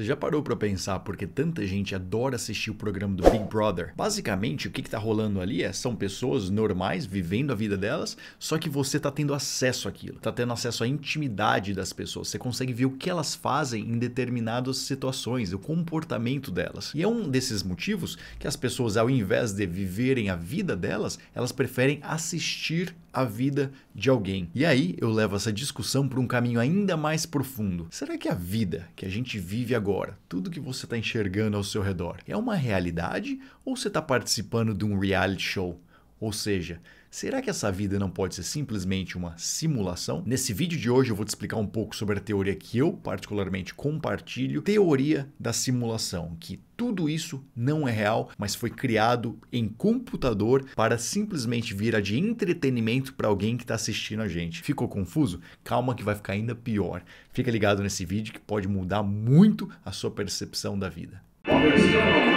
Você já parou para pensar porque tanta gente adora assistir o programa do Big Brother? Basicamente, o que está rolando ali é são pessoas normais vivendo a vida delas, só que você está tendo acesso àquilo, está tendo acesso à intimidade das pessoas. Você consegue ver o que elas fazem em determinadas situações, o comportamento delas. E é um desses motivos que as pessoas, ao invés de viverem a vida delas, elas preferem assistir a vida de alguém. E aí eu levo essa discussão para um caminho ainda mais profundo. Será que a vida que a gente vive agora agora, tudo que você está enxergando ao seu redor, é uma realidade ou você está participando de um reality show? Ou seja, Será que essa vida não pode ser simplesmente uma simulação? Nesse vídeo de hoje eu vou te explicar um pouco sobre a teoria que eu particularmente compartilho, teoria da simulação, que tudo isso não é real, mas foi criado em computador para simplesmente virar de entretenimento para alguém que está assistindo a gente. Ficou confuso? Calma que vai ficar ainda pior. Fica ligado nesse vídeo que pode mudar muito a sua percepção da vida. Música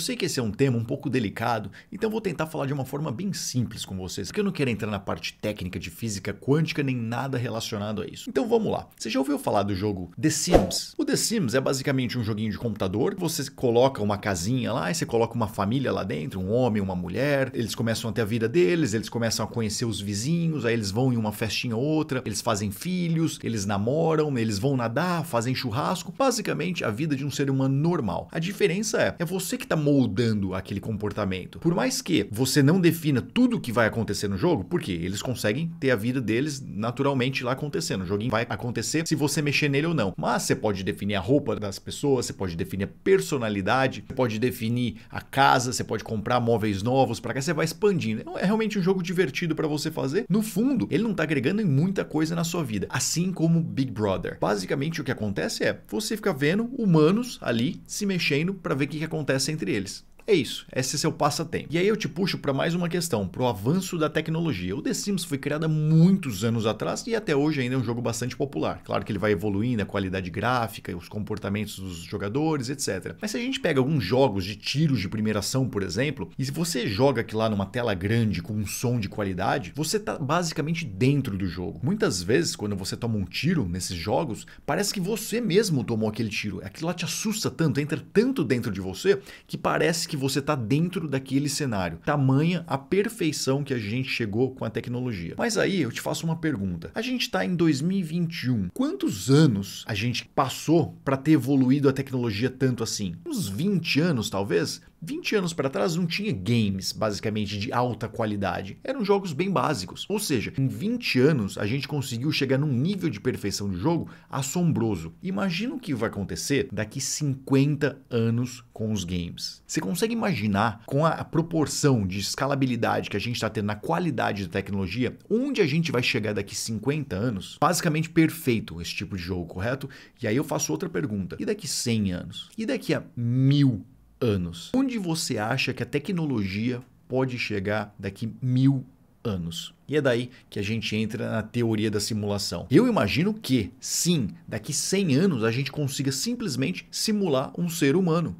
Eu sei que esse é um tema um pouco delicado, então vou tentar falar de uma forma bem simples com vocês, porque eu não quero entrar na parte técnica de física quântica nem nada relacionado a isso. Então vamos lá. Você já ouviu falar do jogo The Sims? O The Sims é basicamente um joguinho de computador, você coloca uma casinha lá, e você coloca uma família lá dentro, um homem, uma mulher, eles começam a ter a vida deles, eles começam a conhecer os vizinhos, aí eles vão em uma festinha ou outra, eles fazem filhos, eles namoram, eles vão nadar, fazem churrasco, basicamente a vida de um ser humano normal. A diferença é, é você que está moldando aquele comportamento. Por mais que você não defina tudo o que vai acontecer no jogo, porque eles conseguem ter a vida deles naturalmente lá acontecendo. O joguinho vai acontecer se você mexer nele ou não. Mas você pode definir a roupa das pessoas, você pode definir a personalidade, você pode definir a casa, você pode comprar móveis novos, para cá você vai expandindo. Então, é realmente um jogo divertido para você fazer. No fundo, ele não tá agregando em muita coisa na sua vida, assim como Big Brother. Basicamente o que acontece é, você fica vendo humanos ali se mexendo para ver o que, que acontece entre entre eles. É isso, esse é seu passatempo. E aí eu te puxo para mais uma questão, para o avanço da tecnologia. O The Sims foi criado há muitos anos atrás e até hoje ainda é um jogo bastante popular. Claro que ele vai evoluindo a qualidade gráfica, os comportamentos dos jogadores, etc. Mas se a gente pega alguns jogos de tiros de primeira ação, por exemplo, e se você joga aqui lá numa tela grande com um som de qualidade, você tá basicamente dentro do jogo. Muitas vezes, quando você toma um tiro nesses jogos, parece que você mesmo tomou aquele tiro. Aquilo lá te assusta tanto, entra tanto dentro de você, que parece que você está dentro daquele cenário. Tamanha a perfeição que a gente chegou com a tecnologia. Mas aí eu te faço uma pergunta. A gente está em 2021. Quantos anos a gente passou para ter evoluído a tecnologia tanto assim? Uns 20 anos, talvez? 20 anos para trás não tinha games, basicamente, de alta qualidade. Eram jogos bem básicos. Ou seja, em 20 anos a gente conseguiu chegar num nível de perfeição de jogo assombroso. Imagina o que vai acontecer daqui 50 anos com os games. Você consegue imaginar com a proporção de escalabilidade que a gente está tendo na qualidade da tecnologia, onde a gente vai chegar daqui 50 anos? Basicamente perfeito esse tipo de jogo, correto? E aí eu faço outra pergunta. E daqui 100 anos? E daqui a mil anos. Onde você acha que a tecnologia pode chegar daqui mil anos? E é daí que a gente entra na teoria da simulação. Eu imagino que, sim, daqui 100 anos a gente consiga simplesmente simular um ser humano.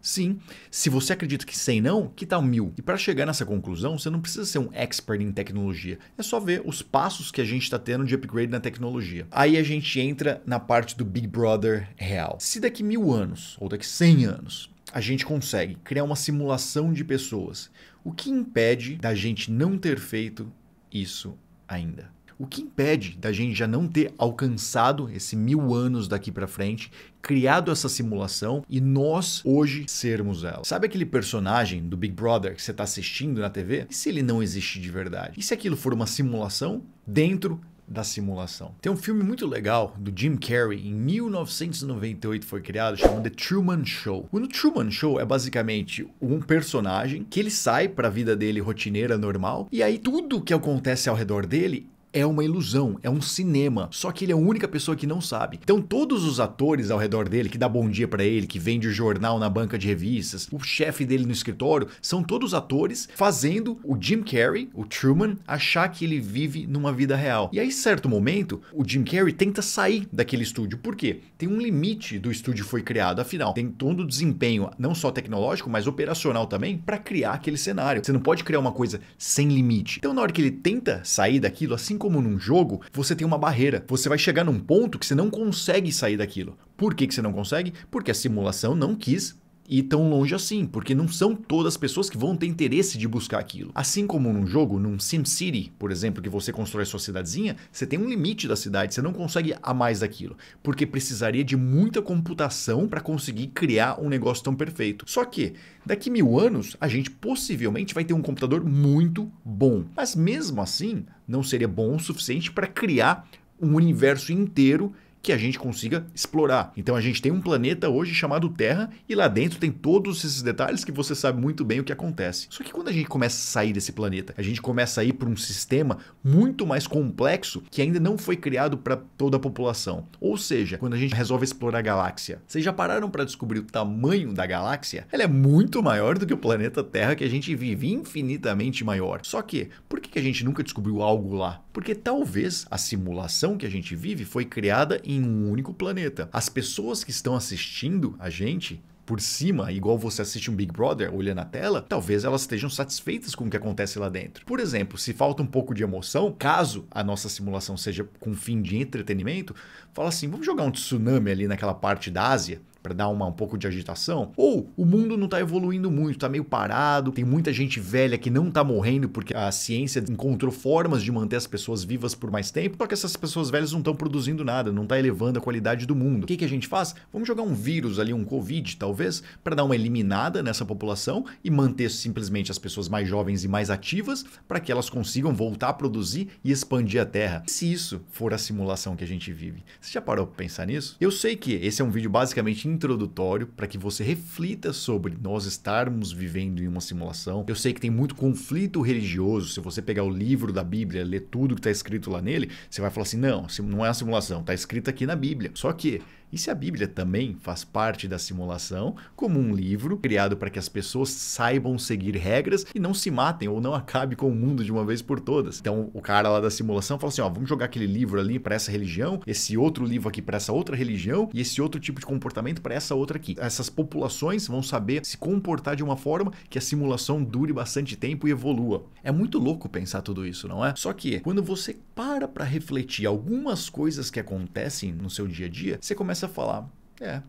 Sim, se você acredita que 100 não, que tal mil? E para chegar nessa conclusão, você não precisa ser um expert em tecnologia. É só ver os passos que a gente está tendo de upgrade na tecnologia. Aí a gente entra na parte do Big Brother real. Se daqui mil anos, ou daqui 100 anos, a gente consegue criar uma simulação de pessoas. O que impede da gente não ter feito isso ainda? O que impede da gente já não ter alcançado esse mil anos daqui para frente, criado essa simulação e nós hoje sermos ela? Sabe aquele personagem do Big Brother que você está assistindo na TV? E se ele não existe de verdade? E se aquilo for uma simulação dentro da simulação. Tem um filme muito legal do Jim Carrey, em 1998 foi criado, chamado The Truman Show. O Truman Show é basicamente um personagem que ele sai para a vida dele rotineira normal e aí tudo que acontece ao redor dele é uma ilusão, é um cinema. Só que ele é a única pessoa que não sabe. Então todos os atores ao redor dele, que dá bom dia para ele, que vende o jornal na banca de revistas, o chefe dele no escritório, são todos atores fazendo o Jim Carrey, o Truman, achar que ele vive numa vida real. E aí, certo momento, o Jim Carrey tenta sair daquele estúdio. Por quê? Tem um limite do estúdio foi criado. Afinal, tem todo o desempenho, não só tecnológico, mas operacional também, para criar aquele cenário. Você não pode criar uma coisa sem limite. Então, na hora que ele tenta sair daquilo, assim como como num jogo, você tem uma barreira. Você vai chegar num ponto que você não consegue sair daquilo. Por que, que você não consegue? Porque a simulação não quis ir tão longe assim, porque não são todas as pessoas que vão ter interesse de buscar aquilo. Assim como num jogo, num SimCity, por exemplo, que você constrói sua cidadezinha, você tem um limite da cidade, você não consegue a mais daquilo, porque precisaria de muita computação para conseguir criar um negócio tão perfeito. Só que daqui mil anos a gente possivelmente vai ter um computador muito bom, mas mesmo assim não seria bom o suficiente para criar um universo inteiro que a gente consiga explorar. Então a gente tem um planeta hoje chamado Terra e lá dentro tem todos esses detalhes que você sabe muito bem o que acontece. Só que quando a gente começa a sair desse planeta, a gente começa a ir para um sistema muito mais complexo que ainda não foi criado para toda a população. Ou seja, quando a gente resolve explorar a galáxia, vocês já pararam para descobrir o tamanho da galáxia? Ela é muito maior do que o planeta Terra que a gente vive, infinitamente maior. Só que, por que a gente nunca descobriu algo lá? Porque talvez a simulação que a gente vive foi criada em um único planeta. As pessoas que estão assistindo a gente por cima, igual você assiste um Big Brother olhando a tela, talvez elas estejam satisfeitas com o que acontece lá dentro. Por exemplo, se falta um pouco de emoção, caso a nossa simulação seja com fim de entretenimento, fala assim: vamos jogar um tsunami ali naquela parte da Ásia para dar uma, um pouco de agitação, ou o mundo não está evoluindo muito, está meio parado, tem muita gente velha que não está morrendo porque a ciência encontrou formas de manter as pessoas vivas por mais tempo, só que essas pessoas velhas não estão produzindo nada, não está elevando a qualidade do mundo. O que, que a gente faz? Vamos jogar um vírus ali, um Covid talvez, para dar uma eliminada nessa população e manter simplesmente as pessoas mais jovens e mais ativas para que elas consigam voltar a produzir e expandir a Terra. E se isso for a simulação que a gente vive, você já parou para pensar nisso? Eu sei que esse é um vídeo basicamente introdutório para que você reflita sobre nós estarmos vivendo em uma simulação. Eu sei que tem muito conflito religioso. Se você pegar o livro da Bíblia, ler tudo que está escrito lá nele, você vai falar assim: não, não é uma simulação, está escrito aqui na Bíblia. Só que e se a Bíblia também faz parte da simulação, como um livro criado para que as pessoas saibam seguir regras e não se matem ou não acabe com o mundo de uma vez por todas. Então o cara lá da simulação fala assim: ó, vamos jogar aquele livro ali para essa religião, esse outro livro aqui para essa outra religião e esse outro tipo de comportamento para essa outra aqui. Essas populações vão saber se comportar de uma forma que a simulação dure bastante tempo e evolua. É muito louco pensar tudo isso, não é? Só que quando você para para refletir algumas coisas que acontecem no seu dia a dia, você começa a falar: é,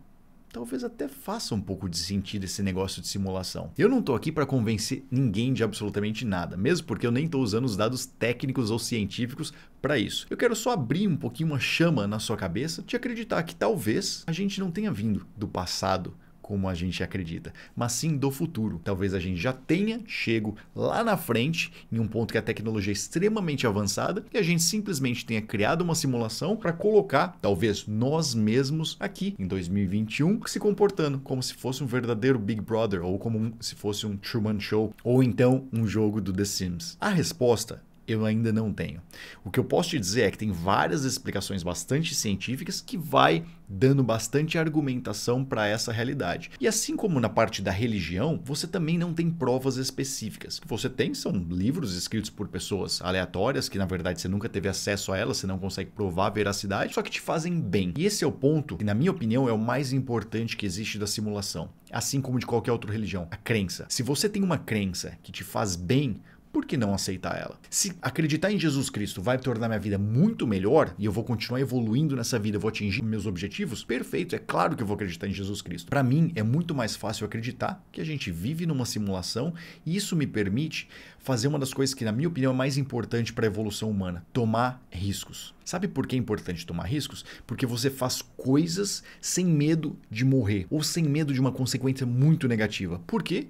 talvez até faça um pouco de sentido esse negócio de simulação. Eu não estou aqui para convencer ninguém de absolutamente nada, mesmo porque eu nem estou usando os dados técnicos ou científicos para isso. Eu quero só abrir um pouquinho uma chama na sua cabeça, te acreditar que talvez a gente não tenha vindo do passado como a gente acredita, mas sim do futuro. Talvez a gente já tenha chego lá na frente, em um ponto que a tecnologia é extremamente avançada, e a gente simplesmente tenha criado uma simulação para colocar, talvez nós mesmos, aqui em 2021, se comportando como se fosse um verdadeiro Big Brother, ou como se fosse um Truman Show, ou então um jogo do The Sims. A resposta eu ainda não tenho. O que eu posso te dizer é que tem várias explicações bastante científicas que vai dando bastante argumentação para essa realidade. E assim como na parte da religião, você também não tem provas específicas. O que você tem são livros escritos por pessoas aleatórias que na verdade você nunca teve acesso a elas, você não consegue provar a veracidade, só que te fazem bem. E esse é o ponto que na minha opinião é o mais importante que existe da simulação, assim como de qualquer outra religião, a crença. Se você tem uma crença que te faz bem, por que não aceitar ela? Se acreditar em Jesus Cristo vai tornar minha vida muito melhor e eu vou continuar evoluindo nessa vida, eu vou atingir meus objetivos, perfeito, é claro que eu vou acreditar em Jesus Cristo. Para mim, é muito mais fácil acreditar que a gente vive numa simulação e isso me permite fazer uma das coisas que, na minha opinião, é mais importante para a evolução humana: tomar riscos. Sabe por que é importante tomar riscos? Porque você faz coisas sem medo de morrer ou sem medo de uma consequência muito negativa. Por quê?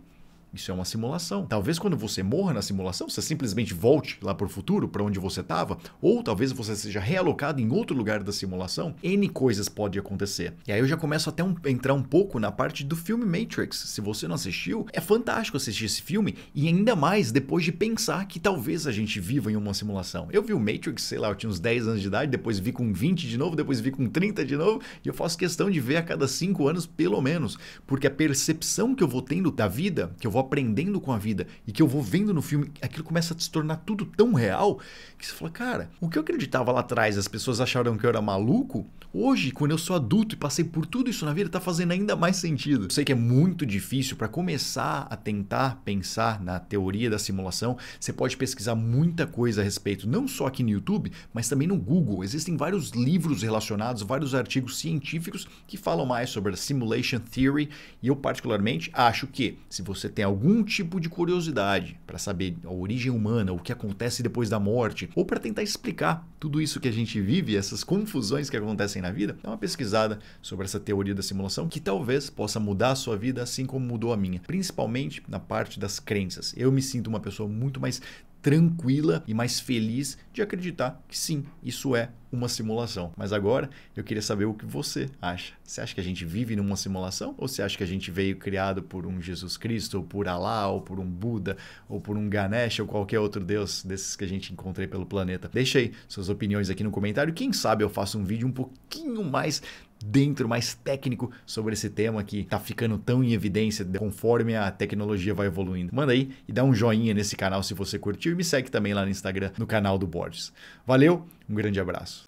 Isso é uma simulação. Talvez quando você morra na simulação, você simplesmente volte lá para o futuro, para onde você estava, ou talvez você seja realocado em outro lugar da simulação. N coisas pode acontecer. E aí eu já começo até um, entrar um pouco na parte do filme Matrix. Se você não assistiu, é fantástico assistir esse filme e ainda mais depois de pensar que talvez a gente viva em uma simulação. Eu vi o Matrix, sei lá, eu tinha uns 10 anos de idade, depois vi com 20 de novo, depois vi com 30 de novo, e eu faço questão de ver a cada 5 anos pelo menos, porque a percepção que eu vou tendo da vida, que eu vou vou aprendendo com a vida e que eu vou vendo no filme, aquilo começa a se tornar tudo tão real que você fala, cara, o que eu acreditava lá atrás, as pessoas acharam que eu era maluco, hoje, quando eu sou adulto e passei por tudo isso na vida, tá fazendo ainda mais sentido. Eu sei que é muito difícil para começar a tentar pensar na teoria da simulação, você pode pesquisar muita coisa a respeito, não só aqui no YouTube, mas também no Google. Existem vários livros relacionados, vários artigos científicos que falam mais sobre a simulation theory e eu particularmente acho que se você tem algum tipo de curiosidade para saber a origem humana, o que acontece depois da morte, ou para tentar explicar tudo isso que a gente vive, essas confusões que acontecem na vida, dá uma pesquisada sobre essa teoria da simulação que talvez possa mudar a sua vida assim como mudou a minha, principalmente na parte das crenças. Eu me sinto uma pessoa muito mais tranquila e mais feliz de acreditar que sim, isso é uma simulação. Mas agora eu queria saber o que você acha. Você acha que a gente vive numa simulação? Ou você acha que a gente veio criado por um Jesus Cristo, ou por Alá, ou por um Buda, ou por um Ganesh, ou qualquer outro deus desses que a gente encontrei pelo planeta? Deixa aí suas opiniões aqui no comentário. Quem sabe eu faço um vídeo um pouquinho mais dentro, mais técnico sobre esse tema que tá ficando tão em evidência conforme a tecnologia vai evoluindo. Manda aí e dá um joinha nesse canal se você curtiu e me segue também lá no Instagram, no canal do Borges. Valeu, um grande abraço.